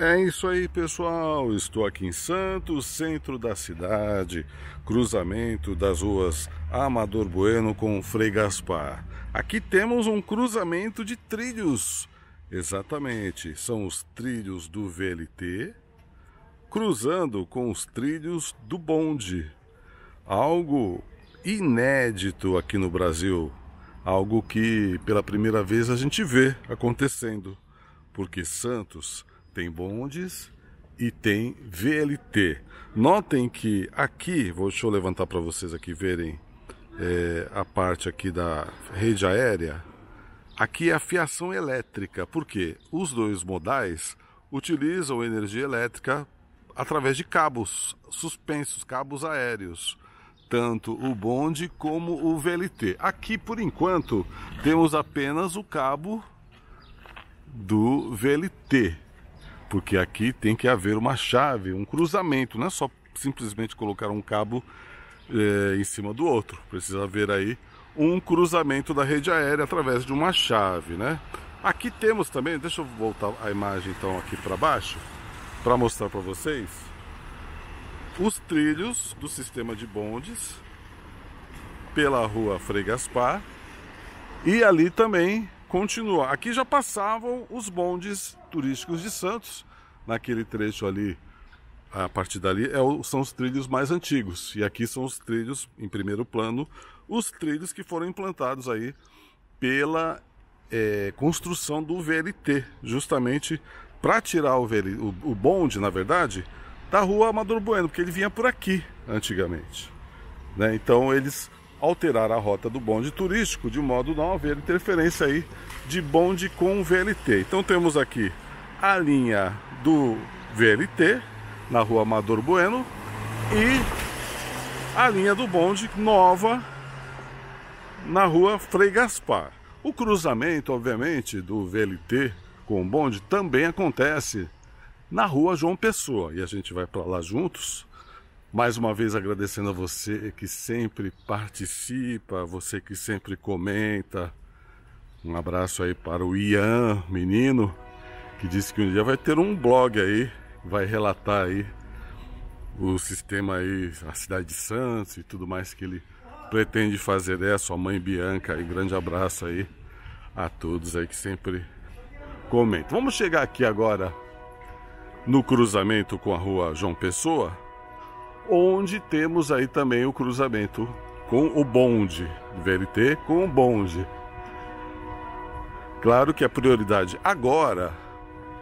É isso aí, pessoal. Estou aqui em Santos, centro da cidade, cruzamento das ruas Amador Bueno com Frei Gaspar. Aqui temos um cruzamento de trilhos. Exatamente, são os trilhos do VLT cruzando com os trilhos do bonde. Algo inédito aqui no Brasil, algo que pela primeira vez a gente vê acontecendo, porque Santos tem bondes e tem VLT. Notem que aqui, vou, deixa eu levantar para vocês aqui verem é, a parte aqui da rede aérea. Aqui é a fiação elétrica, porque os dois modais utilizam energia elétrica através de cabos suspensos, cabos aéreos, tanto o bonde como o VLT. Aqui, por enquanto, temos apenas o cabo do VLT, porque aqui tem que haver uma chave, um cruzamento, não é só simplesmente colocar um cabo é, em cima do outro. Precisa haver aí um cruzamento da rede aérea através de uma chave, né? Aqui temos também, deixa eu voltar a imagem então aqui para baixo, para mostrar para vocês os trilhos do sistema de bondes pela rua Frei Gaspar e ali também continua. Aqui já passavam os bondes turísticos de Santos, naquele trecho ali, a partir dali, é o, são os trilhos mais antigos. E aqui são os trilhos, em primeiro plano, os trilhos que foram implantados aí pela é, construção do VLT, justamente para tirar o, o, o bonde, na verdade, da rua Amador Bueno, porque ele vinha por aqui antigamente. Né? Então eles alterar a rota do bonde turístico de modo não haver interferência aí de bonde com o VLT. Então temos aqui a linha do VLT na Rua Amador Bueno e a linha do bonde nova na Rua Frei Gaspar. O cruzamento, obviamente, do VLT com o bonde também acontece na Rua João Pessoa e a gente vai para lá juntos mais uma vez agradecendo a você que sempre participa, você que sempre comenta. Um abraço aí para o Ian, menino, que disse que um dia vai ter um blog aí, vai relatar aí o sistema aí, a cidade de Santos e tudo mais que ele pretende fazer é sua mãe Bianca e grande abraço aí a todos aí que sempre comentam. Vamos chegar aqui agora no cruzamento com a rua João Pessoa onde temos aí também o cruzamento com o bonde, VLT com o bonde. Claro que a prioridade agora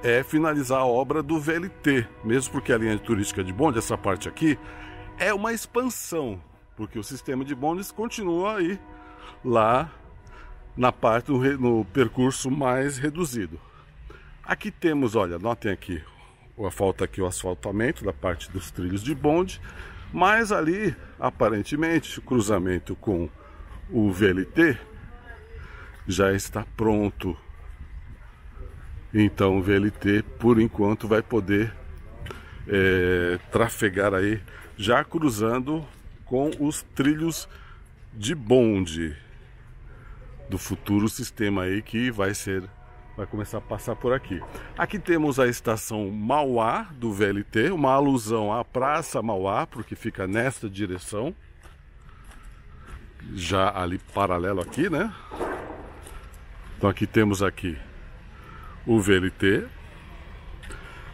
é finalizar a obra do VLT, mesmo porque a linha turística de bonde, essa parte aqui, é uma expansão, porque o sistema de bondes continua aí lá na parte no, no percurso mais reduzido. Aqui temos, olha, notem aqui falta aqui o asfaltamento da parte dos trilhos de bonde, mas ali, aparentemente, o cruzamento com o VLT já está pronto. Então o VLT, por enquanto, vai poder é, trafegar aí, já cruzando com os trilhos de bonde do futuro sistema aí que vai ser vai começar a passar por aqui. Aqui temos a estação Mauá do VLT, uma alusão à Praça Mauá, porque fica nesta direção, já ali paralelo aqui, né? Então aqui temos aqui o VLT,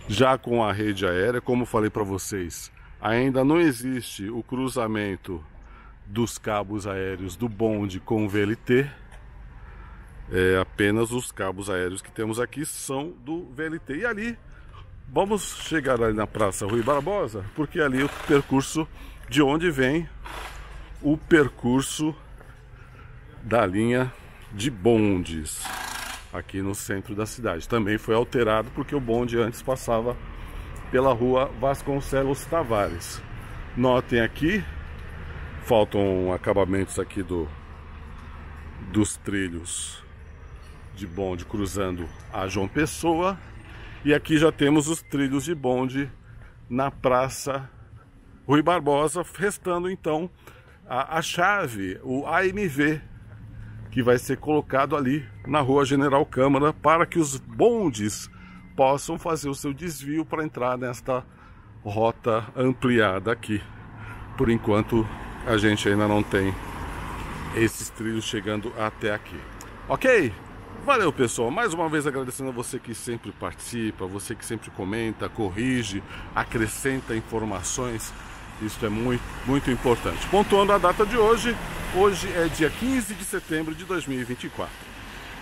já com a rede aérea, como falei para vocês, ainda não existe o cruzamento dos cabos aéreos do bonde com o VLT, é, apenas os cabos aéreos que temos aqui são do VLT. E ali, vamos chegar ali na Praça Rui Barbosa, porque ali o percurso de onde vem o percurso da linha de bondes aqui no centro da cidade. Também foi alterado porque o bonde antes passava pela rua Vasconcelos Tavares. Notem aqui, faltam acabamentos aqui do, dos trilhos de bonde cruzando a João Pessoa. E aqui já temos os trilhos de bonde na Praça Rui Barbosa, restando então a, a chave, o AMV, que vai ser colocado ali na Rua General Câmara para que os bondes possam fazer o seu desvio para entrar nesta rota ampliada aqui. Por enquanto, a gente ainda não tem esses trilhos chegando até aqui. Ok? Valeu, pessoal. Mais uma vez agradecendo a você que sempre participa, você que sempre comenta, corrige, acrescenta informações. Isso é muito, muito importante. Pontuando a data de hoje, hoje é dia 15 de setembro de 2024.